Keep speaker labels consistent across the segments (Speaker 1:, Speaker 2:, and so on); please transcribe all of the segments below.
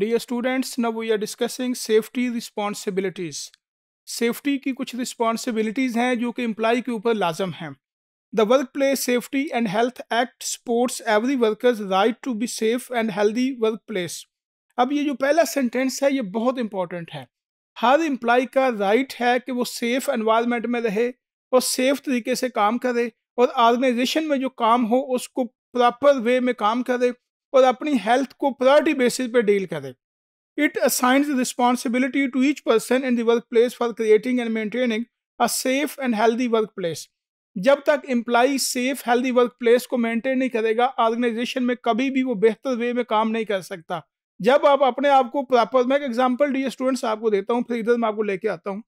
Speaker 1: Dear students now we are discussing safety responsibilities safety की कुछ responsibilities हैं जो कि एम्प्लॉय के ऊपर लाजम हैं the work place safety and health act supports every workers right to be safe and healthy work place अब ये जो पहला सेंटेंस है ये बहुत इंपॉर्टेंट है हर एम्प्लॉय का राइट है कि वो सेफ एनवायरमेंट में रहे और सेफ तरीके से काम करे और ऑर्गेनाइजेशन में जो काम हो उसको प्रॉपर वे में काम करे और अपनी हेल्थ को प्रायोरिटी बेसिस पे डील करे it assigns responsibility to each person in the work place for creating and maintaining a safe and healthy work place जब तक employee safe healthy work place को मेंटेन नहीं करेगा ऑर्गेनाइजेशन में कभी भी वो बेहतर वे में काम नहीं कर सकता जब आप अपने आप को प्रॉपर मैं एक एग्जाम्पल डी स्टूडेंट्स आपको देता हूँ फिर इधर मैं आपको लेके आता हूँ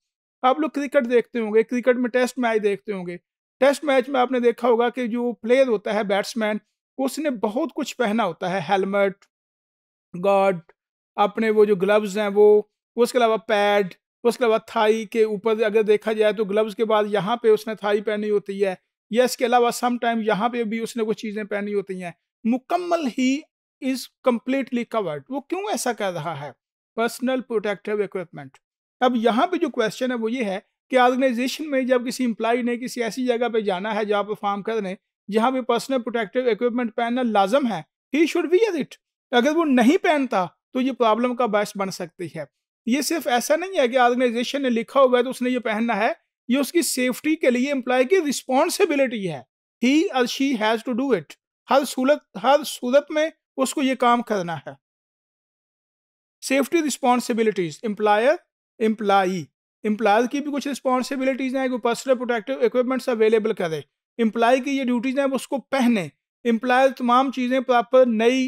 Speaker 1: आप लोग क्रिकेट देखते होंगे क्रिकेट में टेस्ट मैच देखते होंगे टेस्ट मैच में आपने देखा होगा कि जो प्लेयर होता है बैट्समैन उसने बहुत कुछ पहना होता है हेलमेट गार्ड अपने वो जो ग्लव्स हैं वो उसके अलावा पैड उसके अलावा थाई के ऊपर अगर देखा जाए तो ग्लव्स के बाद यहाँ पे उसने थाई पहनी होती है या इसके अलावा सम टाइम यहाँ पे भी उसने कुछ चीज़ें पहनी होती हैं मुकम्मल ही इज़ कम्प्लीटली कवर्ड वो क्यों ऐसा कह रहा है पर्सनल प्रोटेक्टिव इक्विपमेंट अब यहाँ पे जो क्वेश्चन है वो ये है कि ऑर्गेनाइजेशन में जब किसी एम्प्लाई ने किसी ऐसी जगह पे जाना है जहाँ परफॉर्म करने जहां भी पर्सनल प्रोटेक्टिव इक्विपमेंट पहनना लाजम है ही शुड वियर इट अगर वो नहीं पहनता तो ये प्रॉब्लम का बायस बन सकती है ये सिर्फ ऐसा नहीं है कि ऑर्गेनाइजेशन ने लिखा हुआ है तो उसने ये पहनना है ये उसकी सेफ्टी के लिए एम्प्लॉय की रिस्पॉन्सिबिलिटी है ही और she has to do it हर सूरत हर सूरत में उसको ये काम करना है safety responsibilities employer employee employer की भी कुछ रिस्पॉन्सिबिलिटीज हैं कि पर्सनल प्रोटेक्टिव इक्विपमेंट्स अवेलेबल करे इम्प्लाई की ये ड्यूटीज़ हैं उसको पहने इम्प्लायर तमाम चीज़ें प्रॉपर नई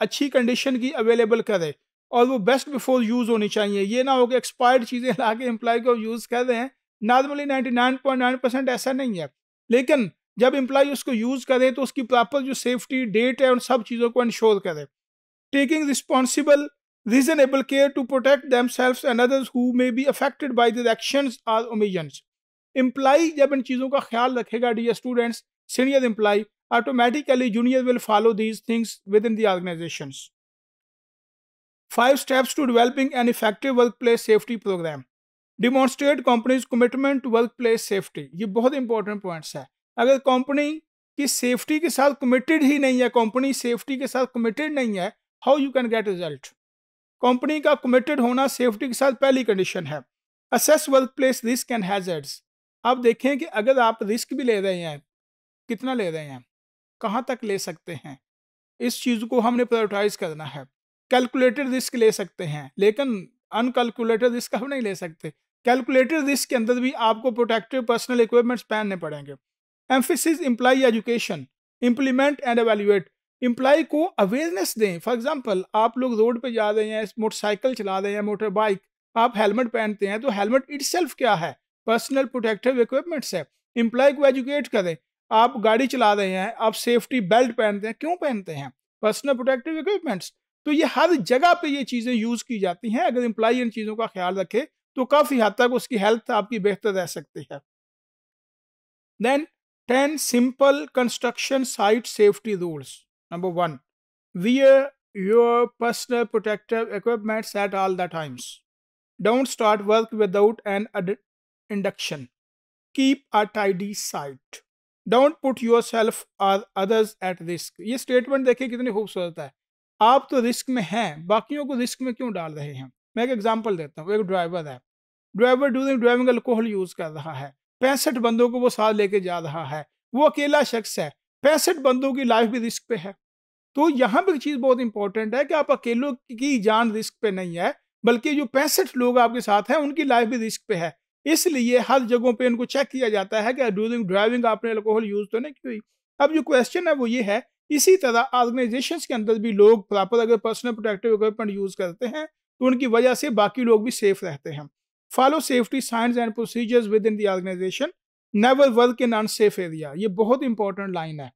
Speaker 1: अच्छी कंडीशन की अवेलेबल करे और वो बेस्ट बिफोर यूज़ होनी चाहिए ये ना हो कि एक्सपायर्ड चीज़ें ला के एम्प्लॉय को यूज़ कर रहे हैं नॉर्मली 99.9 परसेंट ऐसा नहीं है लेकिन जब एम्प्लॉय उसको यूज़ करे तो उसकी प्रॉपर जो सेफ्टी डेट है उन सब चीज़ों को इंश्योर करे taking responsible reasonable care to protect themselves and others who may be affected by their actions or omissions employee जब इन चीज़ों का ख्याल रखेगा dear students senior employee automatically junior will follow these things within the organization five steps to developing an effective work place safety program demonstrate companies commitment to work place safety ये बहुत important points है अगर company की safety के साथ committed he नहीं है company safety के साथ कमिटेड नहीं है how you can get result company का कमिटेड होना सेफ्टी के साथ पहली कंडीशन है assess work place risk and hazards अब देखें कि अगर आप रिस्क भी ले रहे हैं कितना ले रहे हैं कहाँ तक ले सकते हैं इस चीज़ को हमने प्रायोरिटाइज करना है कैलकुलेटेड रिस्क ले सकते हैं लेकिन अनकैलकुलेटेड रिस्क हम नहीं ले सकते कैलकुलेटेड रिस्क के अंदर भी आपको प्रोटेक्टिव पर्सनल इक्विपमेंट्स पहनने पड़ेंगे emphasis employee education implement and evaluate employee को अवेयरनेस दें फॉर एग्जाम्पल आप लोग रोड पर जा रहे हैं मोटरसाइकिल चला रहे हैं मोटर बाइक आप हेलमेट पहनते हैं तो हेलमेट इट क्या है पर्सनल प्रोटेक्टिव इक्विपमेंट्स है इम्प्लॉय को एजुकेट करें आप गाड़ी चला रहे हैं आप सेफ्टी बेल्ट पहनते हैं क्यों पहनते हैं पर्सनल प्रोटेक्टिव इक्विपमेंट्स तो ये हर जगह पे ये चीज़ें यूज़ की जाती हैं अगर इम्प्लाई इन चीज़ों का ख्याल रखे तो काफ़ी हद तक उसकी हेल्थ आपकी बेहतर रह सकती है then ten simple construction site safety rules number one wear your personal protective equipments at all the times don't start work without an induction. Keep a tidy site. Don't put yourself और others at risk ये statement देखिए कितनी खूबसूरत है आप तो risk में हैं बाकियों को रिस्क में क्यों डाल रहे हैं मैं एक एग्जाम्पल देता हूँ एक ड्राइवर है driver during driving alcohol use कर रहा है पैंसठ बंदों को वो साथ लेके जा रहा है वो अकेला शख्स है पैंसठ बंदों की लाइफ भी रिस्क पे है तो यहाँ पर चीज़ बहुत इंपॉर्टेंट है कि आप अकेलों की जान रिस्क पे नहीं है बल्कि जो पैंसठ लोग आपके साथ हैं उनकी लाइफ भी रिस्क पे है इसलिए हर जगहों पे इनको चेक किया जाता है कि ड्यूरिंग ड्राइविंग आपने अल्कोहल यूज़ तो नहीं की हुई अब जो क्वेश्चन है वो ये है इसी तरह ऑर्गेनाइजेशन के अंदर भी लोग प्रॉपर अगर पर्सनल प्रोटेक्टिव इक्विपमेंट यूज़ करते हैं तो उनकी वजह से बाकी लोग भी सेफ रहते हैं follow safety signs and procedures within the organization never work in unsafe area ये बहुत इंपॉर्टेंट लाइन है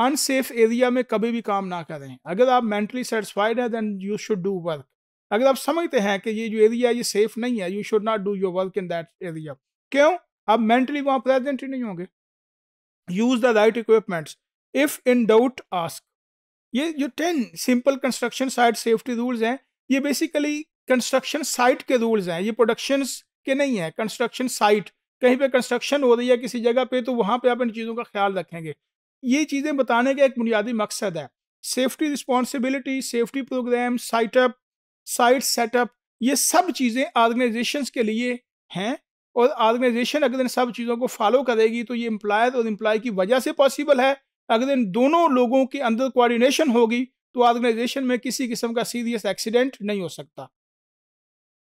Speaker 1: अनसेफ एरिया में कभी भी काम ना करें अगर आप मेंटली सेटिस्फाइड हैं then you should do work अगर आप समझते हैं कि ये जो एरिया ये सेफ नहीं है you should not do your work in that area क्यों आप मेंटली वहां प्रेजेंट ही नहीं होंगे use the right equipments if in doubt ask ये जो ten simple construction site safety rules हैं ये बेसिकली कंस्ट्रक्शन साइट के रूल्स हैं ये प्रोडक्शन के नहीं है कंस्ट्रक्शन साइट कहीं पे कंस्ट्रक्शन हो रही है किसी जगह पे तो वहाँ पे आप इन चीज़ों का ख्याल रखेंगे ये चीज़ें बताने का एक बुनियादी मकसद है safety responsibility safety program setup site setup ये सब चीज़ें ऑर्गेनाइजेशन के लिए हैं और ऑर्गेनाइजेशन अगर इन सब चीज़ों को फॉलो करेगी तो ये एम्प्लायर और एम्प्लॉय की वजह से पॉसिबल है अगर इन दोनों लोगों के अंदर कोऑर्डिनेशन होगी तो ऑर्गेनाइजेशन में किसी किस्म का सीरियस एक्सीडेंट नहीं हो सकता